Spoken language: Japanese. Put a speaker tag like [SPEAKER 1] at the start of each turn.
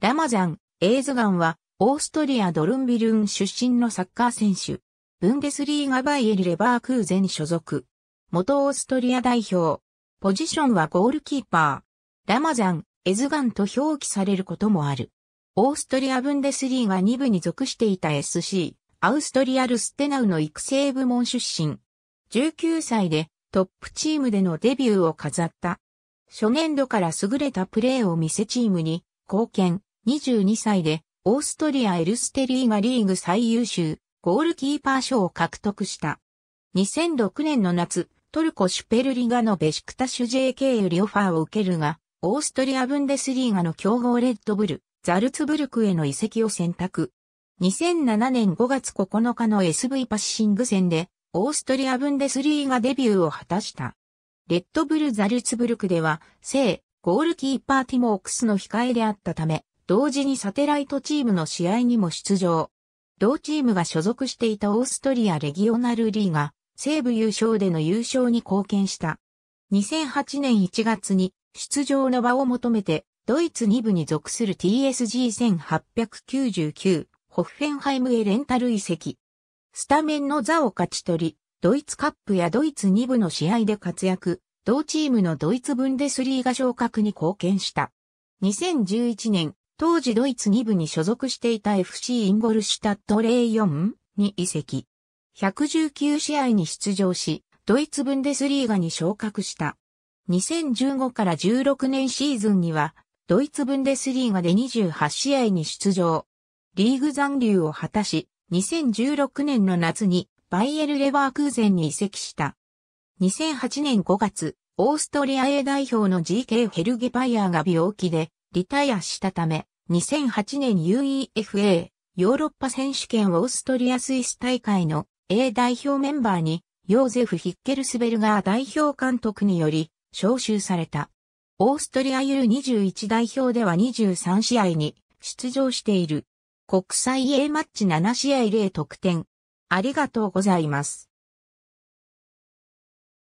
[SPEAKER 1] ラマザン・エーズガンは、オーストリア・ドルンビルン出身のサッカー選手。ブンデスリーガ・バイエル・レバークーゼン所属。元オーストリア代表。ポジションはゴールキーパー。ラマザン・エズガンと表記されることもある。オーストリア・ブンデスリーガ2部に属していた SC、アウストリア・ルステナウの育成部門出身。19歳でトップチームでのデビューを飾った。初年度から優れたプレーを見せチームに貢献。22歳で、オーストリア・エルステリーがリーグ最優秀、ゴールキーパー賞を獲得した。2006年の夏、トルコシュペルリガのベシクタシュ JK よりオファーを受けるが、オーストリア・ブンデスリーガの強豪レッドブル、ザルツブルクへの移籍を選択。2007年5月9日の SV パッシング戦で、オーストリア・ブンデスリーガデビューを果たした。レッドブル・ザルツブルクでは、正、ゴールキーパーティモークスの控えであったため、同時にサテライトチームの試合にも出場。同チームが所属していたオーストリアレギオナルリーが西部優勝での優勝に貢献した。2008年1月に出場の場を求めてドイツ2部に属する TSG1899 ホッフェンハイムへレンタル移籍。スタメンの座を勝ち取り、ドイツカップやドイツ2部の試合で活躍、同チームのドイツブンデスリーが昇格に貢献した。2011年、当時ドイツ2部に所属していた FC インゴルシュタット04に移籍。119試合に出場し、ドイツブンデスリーガに昇格した。2015から16年シーズンには、ドイツブンデスリーガで28試合に出場。リーグ残留を果たし、2016年の夏にバイエル・レバークーゼンに移籍した。2008年5月、オーストリア A 代表の GK ヘルゲパイヤーが病気でリタイアしたため、2008年 UEFA ヨーロッパ選手権オーストリア・スイス大会の A 代表メンバーにヨーゼフ・ヒッケルスベルガー代表監督により招集された。オーストリア U21 代表では23試合に出場している。国際 A マッチ7試合0得点。ありがとうございます。